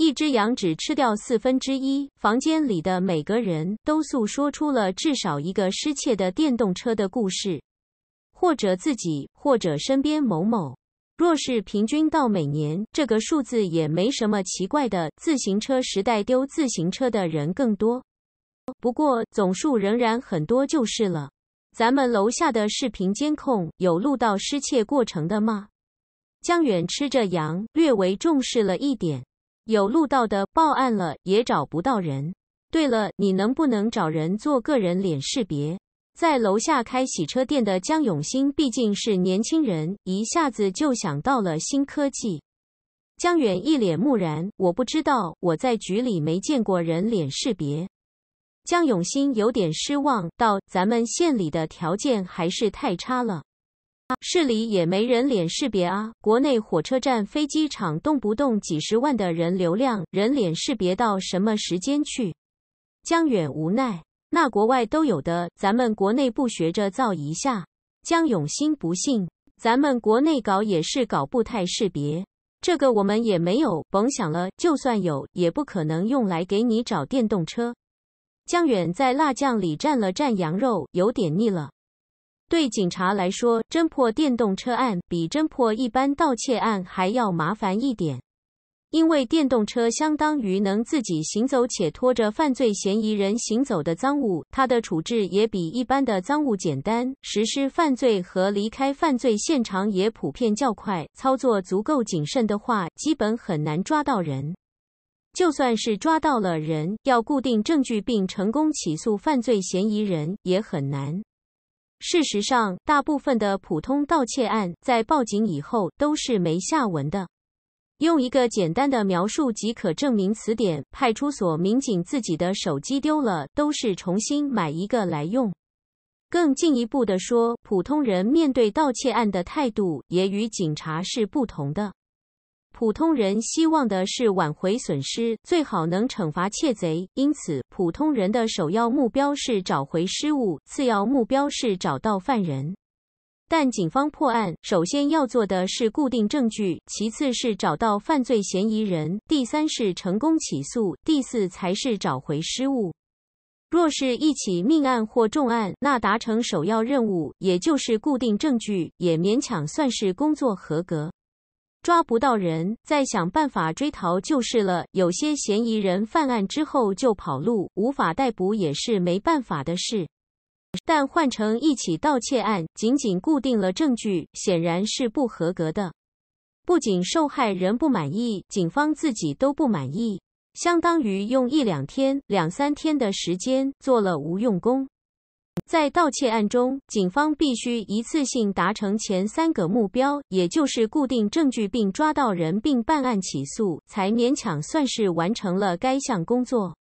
一只羊只吃掉四分之一。房间里的每个人都诉说出了至少一个失窃的电动车的故事，或者自己，或者身边某某。若是平均到每年，这个数字也没什么奇怪的。自行车时代丢自行车的人更多，不过总数仍然很多就是了。咱们楼下的视频监控有录到失窃过程的吗？江远吃着羊，略微重视了一点。有录到的报案了，也找不到人。对了，你能不能找人做个人脸识别？在楼下开洗车店的江永新毕竟是年轻人，一下子就想到了新科技。江远一脸木然：“我不知道，我在局里没见过人脸识别。”江永新有点失望：“到咱们县里的条件还是太差了。”市里也没人脸识别啊！国内火车站、飞机场动不动几十万的人流量，人脸识别到什么时间去？江远无奈，那国外都有的，咱们国内不学着造一下？江永新不信，咱们国内搞也是搞不太识别，这个我们也没有，甭想了，就算有，也不可能用来给你找电动车。江远在辣酱里蘸了蘸羊肉，有点腻了。对警察来说，侦破电动车案比侦破一般盗窃案还要麻烦一点，因为电动车相当于能自己行走且拖着犯罪嫌疑人行走的赃物，它的处置也比一般的赃物简单。实施犯罪和离开犯罪现场也普遍较快，操作足够谨慎的话，基本很难抓到人。就算是抓到了人，要固定证据并成功起诉犯罪嫌疑人也很难。事实上，大部分的普通盗窃案在报警以后都是没下文的。用一个简单的描述即可证明：词典派出所民警自己的手机丢了，都是重新买一个来用。更进一步的说，普通人面对盗窃案的态度也与警察是不同的。普通人希望的是挽回损失，最好能惩罚窃贼。因此，普通人的首要目标是找回失物，次要目标是找到犯人。但警方破案首先要做的是固定证据，其次是找到犯罪嫌疑人，第三是成功起诉，第四才是找回失物。若是一起命案或重案，那达成首要任务，也就是固定证据，也勉强算是工作合格。抓不到人，再想办法追逃就是了。有些嫌疑人犯案之后就跑路，无法逮捕也是没办法的事。但换成一起盗窃案，仅仅固定了证据，显然是不合格的。不仅受害人不满意，警方自己都不满意，相当于用一两天、两三天的时间做了无用功。在盗窃案中，警方必须一次性达成前三个目标，也就是固定证据并抓到人，并办案起诉，才勉强算是完成了该项工作。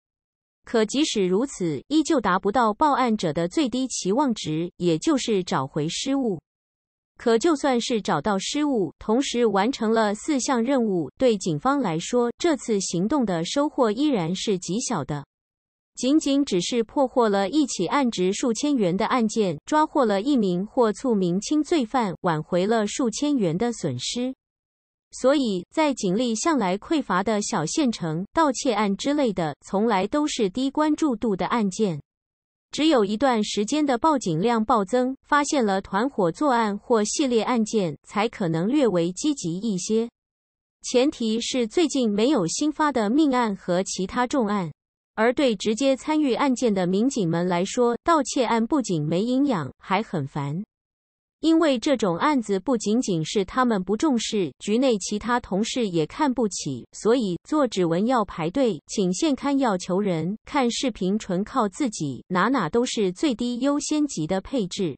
可即使如此，依旧达不到报案者的最低期望值，也就是找回失物。可就算是找到失物，同时完成了四项任务，对警方来说，这次行动的收获依然是极小的。仅仅只是破获了一起案值数千元的案件，抓获了一名或促明清罪犯，挽回了数千元的损失。所以在警力向来匮乏的小县城，盗窃案之类的从来都是低关注度的案件。只有一段时间的报警量暴增，发现了团伙作案或系列案件，才可能略为积极一些。前提是最近没有新发的命案和其他重案。而对直接参与案件的民警们来说，盗窃案不仅没营养，还很烦。因为这种案子不仅仅是他们不重视，局内其他同事也看不起。所以做指纹要排队，请现刊要求人看视频，纯靠自己，哪哪都是最低优先级的配置。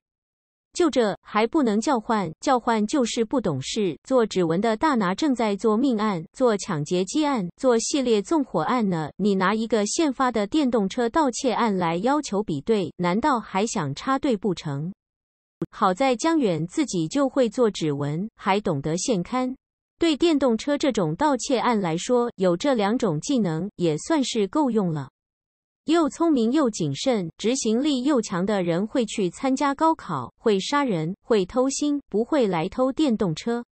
就这还不能叫唤，叫唤就是不懂事。做指纹的大拿正在做命案、做抢劫积案、做系列纵火案呢。你拿一个现发的电动车盗窃案来要求比对，难道还想插队不成？好在江远自己就会做指纹，还懂得现勘。对电动车这种盗窃案来说，有这两种技能也算是够用了。又聪明又谨慎、执行力又强的人会去参加高考，会杀人，会偷心，不会来偷电动车。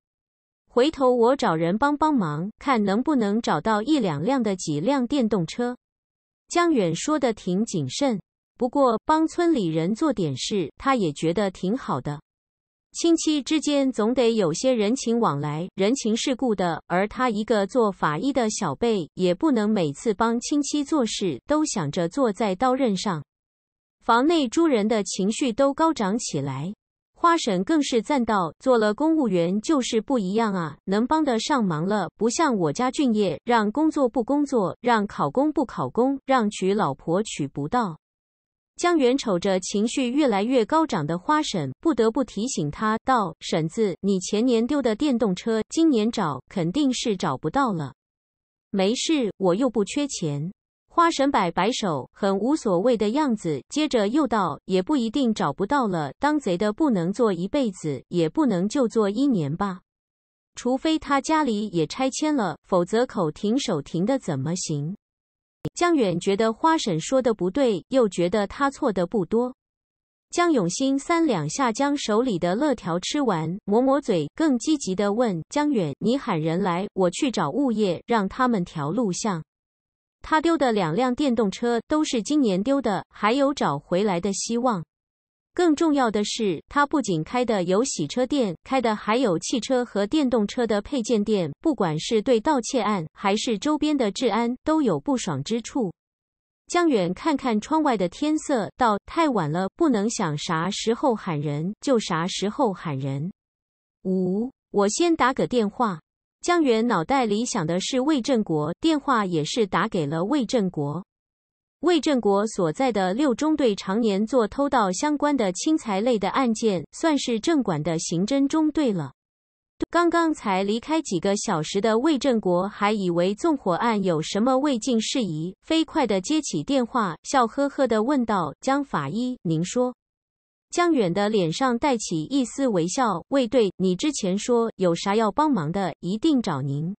回头我找人帮帮忙，看能不能找到一两辆的几辆电动车。江远说的挺谨慎，不过帮村里人做点事，他也觉得挺好的。亲戚之间总得有些人情往来，人情世故的。而他一个做法医的小辈，也不能每次帮亲戚做事都想着坐在刀刃上。房内诸人的情绪都高涨起来，花婶更是赞道：“做了公务员就是不一样啊，能帮得上忙了。不像我家俊业，让工作不工作，让考公不考公，让娶老婆娶不到。”江源瞅着情绪越来越高涨的花婶，不得不提醒他道：“婶子，你前年丢的电动车，今年找肯定是找不到了。没事，我又不缺钱。”花婶摆摆手，很无所谓的样子，接着又道：“也不一定找不到了。当贼的不能做一辈子，也不能就做一年吧。除非他家里也拆迁了，否则口停手停的怎么行？”江远觉得花婶说的不对，又觉得他错的不多。江永新三两下将手里的乐条吃完，抹抹嘴，更积极的问江远：“你喊人来，我去找物业，让他们调录像。他丢的两辆电动车都是今年丢的，还有找回来的希望。”更重要的是，他不仅开的有洗车店，开的还有汽车和电动车的配件店。不管是对盗窃案，还是周边的治安，都有不爽之处。江远看看窗外的天色，到太晚了，不能想啥时候喊人就啥时候喊人。五，我先打个电话。江远脑袋里想的是魏振国，电话也是打给了魏振国。魏振国所在的六中队常年做偷盗相关的侵财类的案件，算是政管的刑侦中队了。刚刚才离开几个小时的魏振国，还以为纵火案有什么未尽事宜，飞快的接起电话，笑呵呵的问道：“江法医，您说。”江远的脸上带起一丝微笑：“魏队，你之前说有啥要帮忙的，一定找您。”